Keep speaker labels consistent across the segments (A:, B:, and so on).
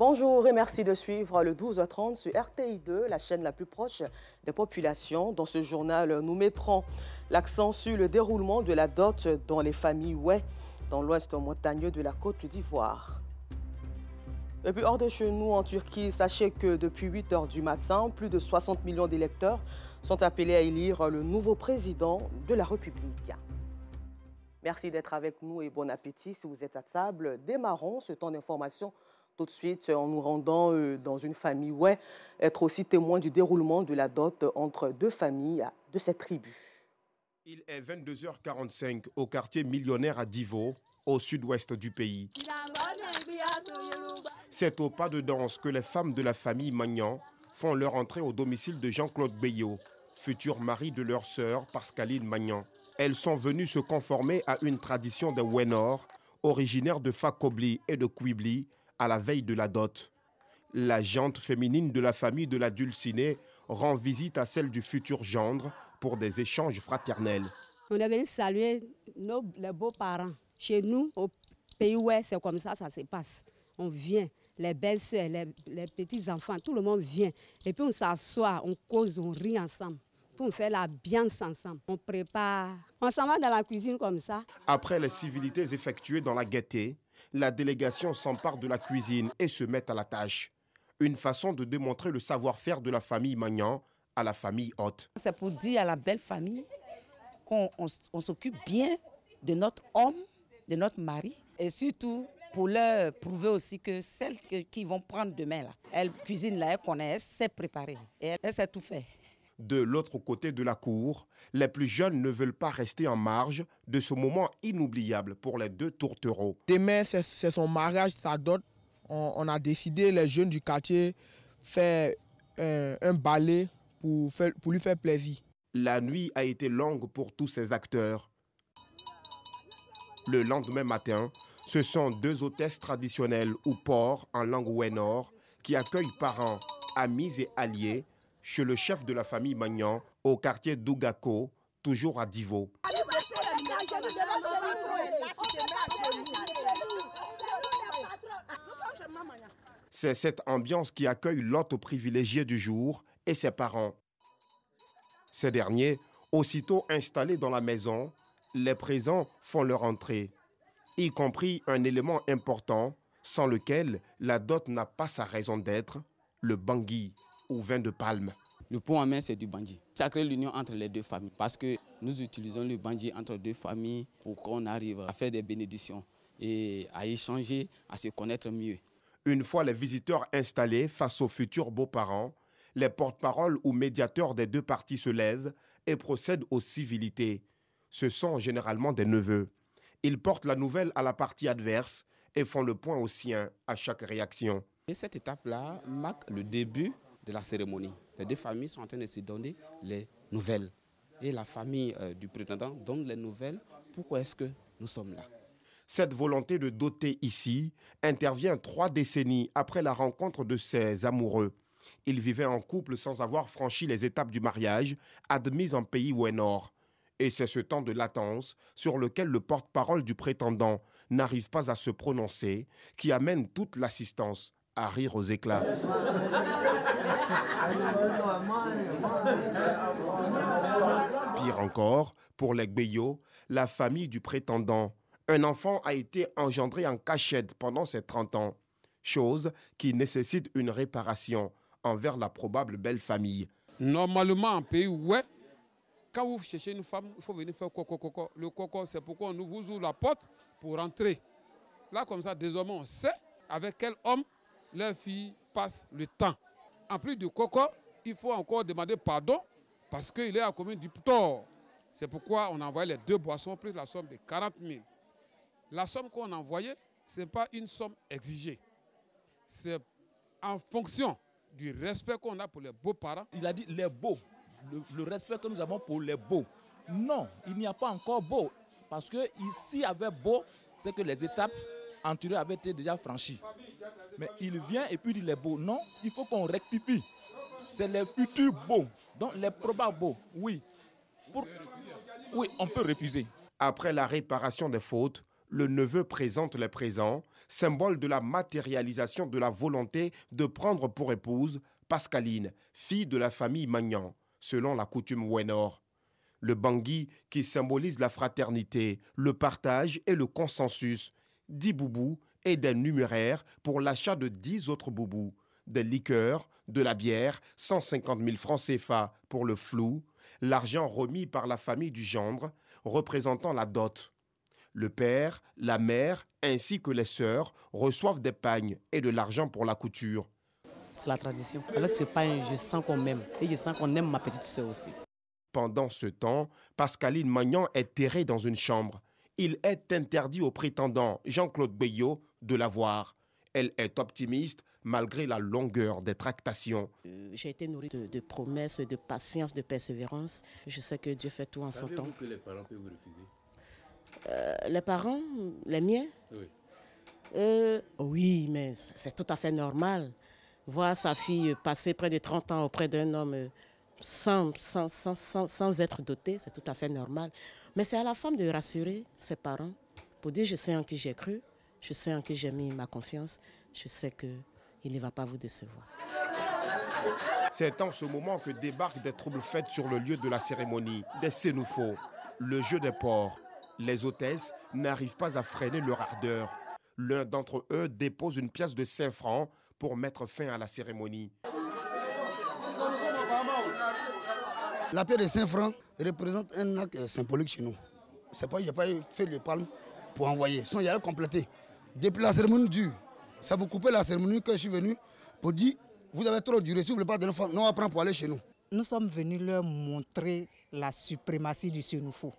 A: Bonjour et merci de suivre le 12h30 sur RTI2, la chaîne la plus proche des populations. Dans ce journal, nous mettrons l'accent sur le déroulement de la dot dans les familles ouais dans l'ouest montagneux de la Côte d'Ivoire. Et puis hors de chez nous, en Turquie, sachez que depuis 8 h du matin, plus de 60 millions d'électeurs sont appelés à élire le nouveau président de la République. Merci d'être avec nous et bon appétit si vous êtes à table. Démarrons ce temps d'information tout de suite en nous rendant euh, dans une famille, ouais, être aussi témoin du déroulement de la dot entre deux familles de cette tribu.
B: Il est 22h45 au quartier millionnaire à Divo, au sud-ouest du pays. C'est au pas de danse que les femmes de la famille Magnan font leur entrée au domicile de Jean-Claude Beyo, futur mari de leur sœur Pascaline Magnan. Elles sont venues se conformer à une tradition des Wenor, originaire de Fakobli et de Kwibli, à la veille de la dot. La jante féminine de la famille de la dulcinée rend visite à celle du futur gendre pour des échanges fraternels.
A: On est venu saluer nos, les beaux-parents. Chez nous, au pays ouest, c'est comme ça, ça se passe. On vient, les belles-sœurs, les, petits-enfants, tout le monde vient. Et puis on s'assoit, on cause, on rit ensemble on fait la l'ambiance ensemble. On prépare, on s'en va dans la cuisine comme ça.
B: Après les civilités effectuées dans la gaieté, la délégation s'empare de la cuisine et se met à la tâche. Une façon de démontrer le savoir-faire de la famille Magnan à la famille haute.
A: C'est pour dire à la belle famille qu'on s'occupe bien de notre homme, de notre mari, et surtout pour leur prouver aussi que celles qui vont prendre demain, là, elles cuisinent là, elles connaissent, elles savent préparer, et elles savent tout fait.
B: De l'autre côté de la cour, les plus jeunes ne veulent pas rester en marge de ce moment inoubliable pour les deux tourtereaux. Demain, c'est son mariage, sa dot. On, a décidé, les jeunes du quartier, faire euh, un, ballet
C: pour, lui faire plaisir.
B: La nuit a été longue pour tous ces acteurs. Le lendemain matin, ce sont deux hôtesses traditionnelles ou ports en langue Wenor qui accueillent parents, amis et alliés chez le chef de la famille Magnan au quartier d'Ougako, toujours à Divo. C'est cette ambiance qui accueille l'hôte privilégié du jour et ses parents. Ces derniers, aussitôt installés dans la maison, les présents font leur entrée, y compris un élément important sans lequel la dot n'a pas sa raison d'être, le bangui au vin de palme. Le pont en main, c'est du bandit.
D: Ça crée l'union entre les deux familles parce que nous utilisons le bandit entre deux
B: familles pour qu'on arrive à faire des bénédictions et à échanger, à se connaître mieux. Une fois les visiteurs installés face aux futurs beaux-parents, les porte-paroles ou médiateurs des deux parties se lèvent et procèdent aux civilités. Ce sont généralement des neveux. Ils portent la nouvelle à la partie adverse et font le point au sien à chaque réaction. Et cette étape-là marque le début la cérémonie. Les deux familles sont en train de se donner les nouvelles. Et la famille euh, du prétendant donne les nouvelles. Pourquoi est-ce que nous sommes là Cette volonté de doter ici intervient trois décennies après la rencontre de ces amoureux. Ils vivaient en couple sans avoir franchi les étapes du mariage, admises en pays ou en or. Et c'est ce temps de latence sur lequel le porte-parole du prétendant n'arrive pas à se prononcer qui amène toute l'assistance à rire aux éclats. Pire encore, pour les la famille du prétendant, un enfant a été engendré en cachette pendant ses 30 ans, chose qui nécessite une réparation envers la probable belle famille. Normalement, en pays, ouais, quand vous cherchez une femme, il faut venir faire coco, coco. Le coco, c'est pourquoi on vous ouvre la porte pour entrer. Là, comme ça, désormais, on sait avec quel homme leur fille passe le temps en plus du coco, il faut encore demander pardon parce qu'il est à commun du tort. C'est pourquoi on a envoyé les deux boissons plus la somme de 40 000. La somme qu'on a envoyée, ce n'est pas une somme exigée. C'est en fonction du respect qu'on a pour les beaux-parents. Il a
D: dit les beaux, le, respect que nous avons pour les beaux. Non, il n'y a pas encore beau. Parce que ici, avec beau, c'est que les étapes antérieur avait été déjà franchi. Mais il vient et puis il est beau. Non, il faut qu'on rectifie. C'est les futurs beaux, donc les probables Oui.
B: Oui, on peut refuser. Après la réparation des fautes, le neveu présente les présents, symbole de la matérialisation de la volonté de prendre pour épouse Pascaline, fille de la famille Magnan, selon la coutume Wénor. Le bangui qui symbolise la fraternité, le partage et le consensus, 10 boubous et des numéraires pour l'achat de 10 autres boubous, des liqueurs, de la bière, 150 000 francs CFA pour le flou, l'argent remis par la famille du gendre représentant la dot. Le père, la mère ainsi que les sœurs reçoivent des pagnes et de l'argent pour la couture.
A: C'est la tradition. Avec ce pagne, je sens qu'on m'aime et je
B: sens qu'on aime ma petite sœur aussi. Pendant ce temps, Pascaline Magnan est terrée dans une chambre il est interdit au prétendant Jean-Claude Bayot de la voir. Elle est optimiste malgré la longueur des tractations.
A: Euh, j'ai été nourrie de, promesses, de patience, de persévérance. Je sais que Dieu fait tout en son temps. que les parents euh, Les miens Oui. Euh, oui, mais c'est tout à fait normal. Voir sa fille passer près de 30 ans auprès d'un homme sans, sans, sans être doté, c'est tout à fait normal. Mais c'est à la femme de rassurer ses parents pour dire je sais en qui j'ai cru, je sais en qui j'ai mis ma confiance, je sais qu'il ne va pas vous décevoir.
B: C'est en ce moment que débarquent des troubles faits sur le lieu de la cérémonie, des sénoufos le jeu des porcs. Les hôtesses n'arrivent pas à freiner leur ardeur. L'un d'entre eux dépose une pièce de 5 francs pour mettre fin à la cérémonie. La pierre de saint francs représente un acte euh, symbolique chez nous. C'est pas, j'ai pas fait le palme pour envoyer. Sinon, j'allais compléter. Depuis la cérémonie dure, ça vous coupait la cérémonie que je suis venu pour dire vous avez trop duré, si vous ne voulez pas de nous on pour aller chez nous.
A: Nous sommes venus leur montrer la suprématie du Sénoufo. Nous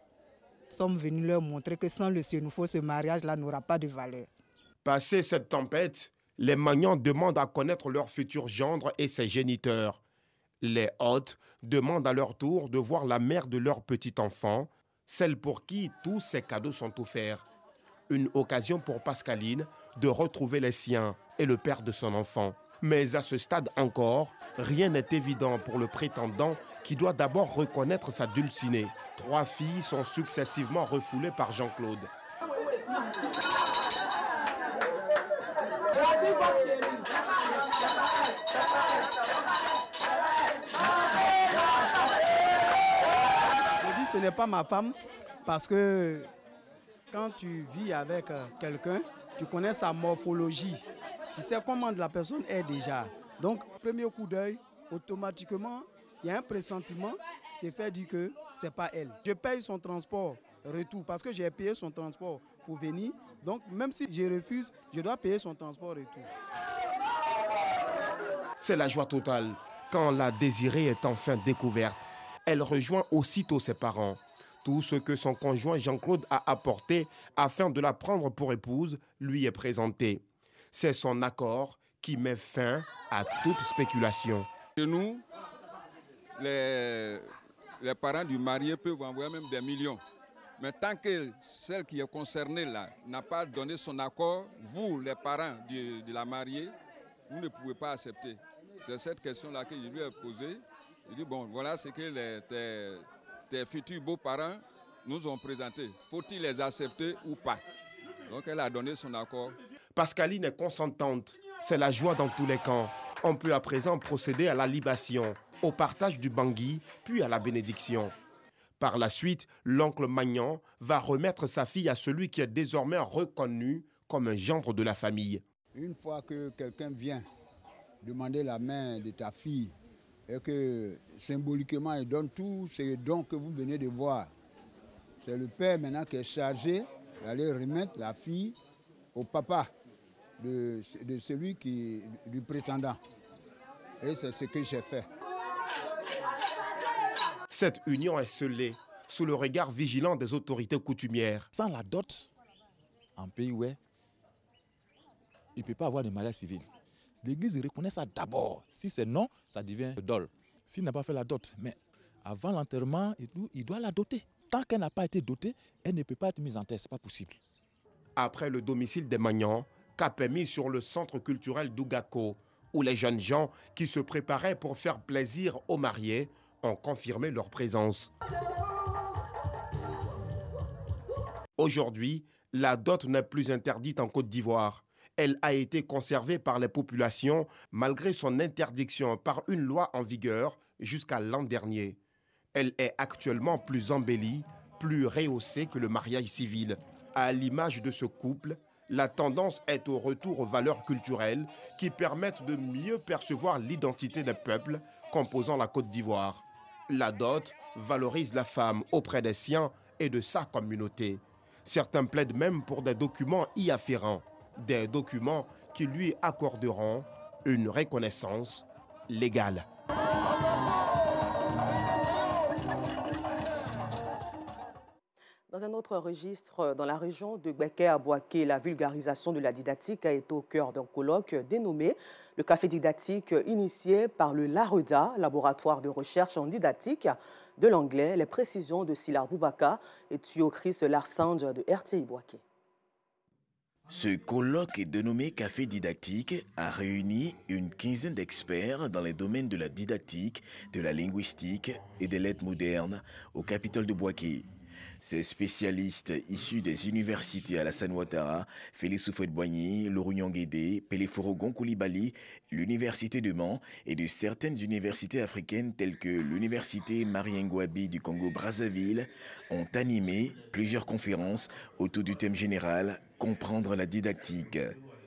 A: sommes venus leur montrer que sans le Sénoufo, ce mariage-là n'aura pas de valeur.
B: Passé cette tempête, les magnans demandent à connaître leur futur gendre et ses géniteurs. Les hôtes demandent à leur tour de voir la mère de leur petit enfant, celle pour qui tous ces cadeaux sont offerts. Une occasion pour Pascaline de retrouver les siens et le père de son enfant. Mais à ce stade encore, rien n'est évident pour le prétendant qui doit d'abord reconnaître sa dulcinée. Trois filles sont successivement refoulées par Jean-Claude.
C: ce n'est pas ma femme parce que quand tu vis avec euh, quelqu'un, tu connais sa morphologie. Tu sais comment la personne est déjà. Donc, premier coup d'œil, automatiquement, il y a un pressentiment qui fait dire que ce n'est pas elle. Je paye son transport retour parce que j'ai payé son transport pour venir. Donc, même si je refuse, je dois payer son transport retour.
B: C'est la joie totale quand la désirée est enfin découverte elle rejoint aussitôt ses parents. Tout ce que son conjoint Jean-Claude a apporté afin de la prendre pour épouse lui est présenté. C'est son accord qui met fin à toute spéculation. Chez nous, les, les parents du marié peuvent envoyer même des millions. Mais tant que celle qui est concernée là n'a pas donné son accord, vous, les parents de la mariée, vous ne pouvez pas accepter. C'est cette question-là que je lui ai posée. Il dit, bon, voilà ce que tes, futurs beaux-parents nous ont présenté. Faut-il les accepter ou pas Donc elle a donné son accord. Pascaline est consentante. C'est la joie dans tous les camps. On peut à présent procéder à la libation, au partage du bangui, puis à la bénédiction. Par la suite, l'oncle Magnan va remettre sa fille à celui qui est désormais reconnu comme un gendre de la famille. Une fois que quelqu'un vient demander la main de ta fille et que symboliquement, il donne tout ces dons que vous venez de voir. C'est le père maintenant qui est chargé d'aller remettre la fille au papa de, celui qui, du prétendant. Et c'est ce que j'ai fait. Cette union est scellée sous le regard vigilant des autorités coutumières. Sans la dot, en pays où il ne peut pas avoir de
D: mariage civil. L'Église reconnaît ça d'abord. Si c'est non, ça devient dol. S'il n'a pas fait la dot, mais avant l'enterrement, il doit la doter. Tant qu'elle n'a pas été dotée, elle ne peut pas
B: être mise en terre. Ce pas possible. Après le domicile des Magnans, cap est mis sur le centre culturel d'Ougako, où les jeunes gens qui se préparaient pour faire plaisir aux mariés ont confirmé leur présence. Aujourd'hui, la dot n'est plus interdite en Côte d'Ivoire. Elle a été conservée par les populations malgré son interdiction par une loi en vigueur jusqu'à l'an dernier. Elle est actuellement plus embellie, plus rehaussée que le mariage civil. À l'image de ce couple, la tendance est au retour aux valeurs culturelles qui permettent de mieux percevoir l'identité des peuples composant la Côte d'Ivoire. La dot valorise la femme auprès des siens et de sa communauté. Certains plaident même pour des documents y afférents des documents qui lui accorderont une reconnaissance légale.
A: Dans un autre registre, dans la région de Beke à Boaké, la vulgarisation de la didactique a été au cœur d'un colloque dénommé le Café didactique initié par le Laruda, laboratoire de recherche en didactique de l'anglais, les précisions de Silar Boubaka et Thio Chris Larsand de RTI Boaké.
C: Ce colloque dénommé Café Didactique a réuni une quinzaine d'experts dans les domaines de la didactique, de la linguistique et des lettres modernes au Capitole de Boisquet. Ces spécialistes issus des universités à la San Ouattara, hein. Félix Soufouet-Boigny, Laurignan Guédé, Forogon l'université de Mans et de certaines universités africaines telles que l'université Marie-Ngouabi du Congo-Brazzaville ont animé plusieurs conférences autour du thème général Comprendre la didactique.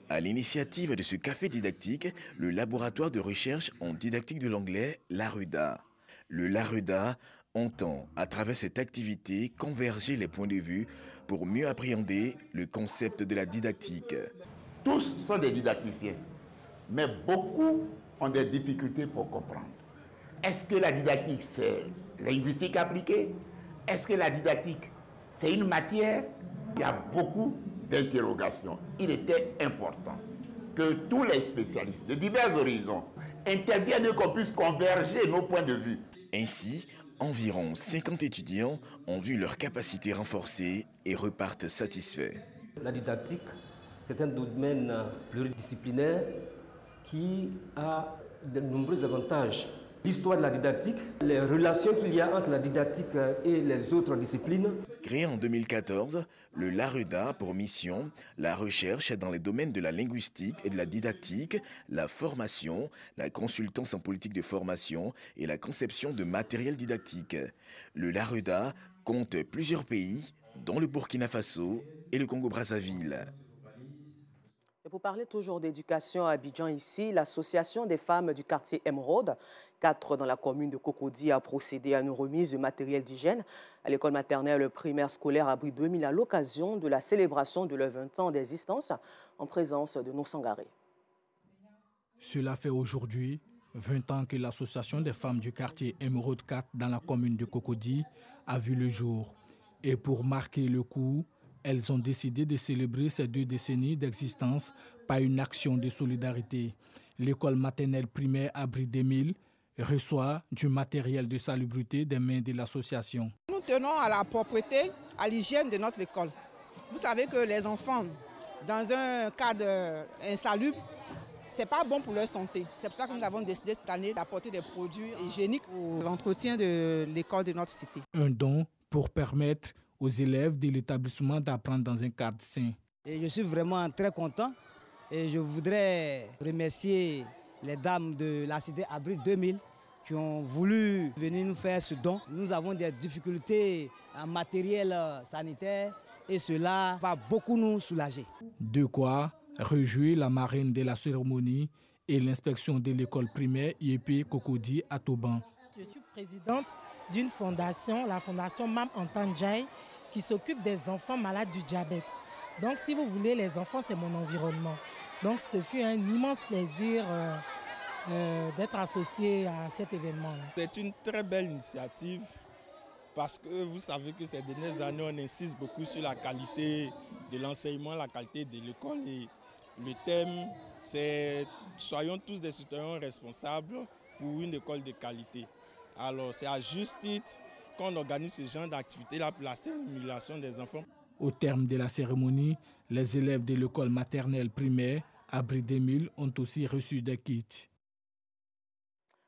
C: À l'initiative de ce café didactique, le laboratoire de recherche en didactique de l'anglais, l'ARUDA. Le LARUDA, entend, à travers cette activité, converger les points de vue pour mieux appréhender le concept de la didactique. Tous sont des didacticiens, mais beaucoup ont des difficultés pour comprendre. Est-ce que la
B: didactique, c'est linguistique appliquée Est-ce que la didactique, c'est une matière Il y a beaucoup d'interrogations. Il était important que tous
C: les spécialistes de divers horizons interviennent et qu'on puisse converger nos points de vue. Ainsi, environ 50 étudiants ont vu leur capacité renforcée et repartent satisfaits.
B: La didactique, c'est un domaine pluridisciplinaire qui a de nombreux avantages l'histoire de la didactique,
C: les relations qu'il y a entre la didactique euh, et les autres disciplines. Créé en 2014, le LARUDA a pour mission la recherche dans les domaines de la linguistique et de la didactique, la formation, la consultance en politique de formation et la conception de matériel didactique. Le LARUDA compte plusieurs pays, dont le Burkina Faso et le Congo-Brazzaville.
A: Vous parlez toujours d'éducation à Abidjan ici. L'association des femmes du quartier émeraude 4 dans la commune de Cocody, a procédé à une remise de matériel d'hygiène à l'école maternelle primaire scolaire Abri 2000 à l'occasion de la célébration de leurs 20 ans d'existence en présence de nos sangarés.
D: Cela fait aujourd'hui 20 ans que l'association des femmes du quartier Emeraude 4 dans la commune de Cocody a vu le jour. Et pour marquer le coup, elles ont décidé de célébrer ces deux décennies d'existence par une action de solidarité. L'école maternelle primaire Abri 2000 reçoit du matériel de salubrité des mains de l'association.
A: Nous tenons à la propreté, à l'hygiène de notre école. Vous savez que les enfants, dans un cadre insalubre, ce n'est pas bon pour leur santé. C'est pour ça que nous avons décidé cette année d'apporter des produits hygiéniques pour l'entretien de l'école de notre cité.
D: Un don pour permettre aux élèves de l'établissement d'apprendre dans un cadre sain.
A: Et je suis vraiment très content et je voudrais remercier les dames de la cité Abri 2000 qui ont voulu venir nous faire ce don. Nous avons des difficultés en matériel euh, sanitaire et cela va beaucoup nous soulager.
D: De quoi rejouer la marine de la cérémonie et l'inspection de l'école primaire IEP Cocody à Toban.
A: Je suis présidente d'une fondation, la fondation Mam Antanjai, qui s'occupe des enfants malades du diabète. Donc, si vous voulez, les enfants, c'est mon environnement. Donc, ce fut un immense plaisir euh, euh, d'être associé à cet événement
D: C'est une très belle initiative parce que vous savez que ces dernières années, on insiste beaucoup sur la qualité de l'enseignement, la qualité de l'école. Et le thème, c'est soyons tous des citoyens responsables pour une école de qualité. Alors, c'est à juste titre quand on organise ce genre d'activité-là pour la simulation des enfants. Au terme de la cérémonie, les élèves de l'école maternelle primaire, Abri 2000, ont aussi reçu des kits.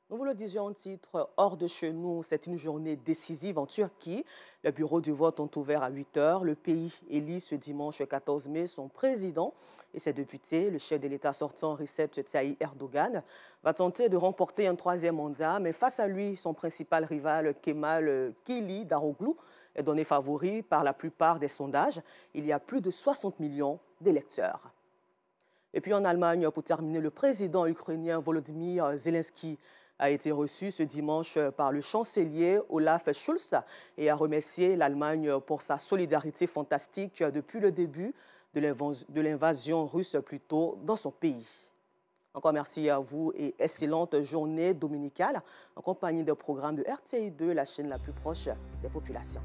A: Nous vous le disions en titre, hors de chez nous, c'est une journée décisive en Turquie. Les bureaux du vote ont ouvert à 8 heures. Le pays élit ce dimanche 14 mai son président et ses députés. Le chef de l'État sortant, Recep Tayyip Erdogan, va tenter de remporter un troisième mandat, mais face à lui, son principal rival, Kemal Kili Daroglu, est donné favori par la plupart des sondages. Il y a plus de 60 millions d'électeurs. Et puis en Allemagne, pour terminer, le président ukrainien Volodymyr Zelensky a été reçu ce dimanche euh, par le chancelier Olaf Schulz et a remercié l'Allemagne pour sa solidarité fantastique depuis le début de l'invasion russe plutôt dans son pays. Encore merci à vous et excellente journée dominicale en compagnie des programmes de RTI2, la chaîne la plus proche des populations.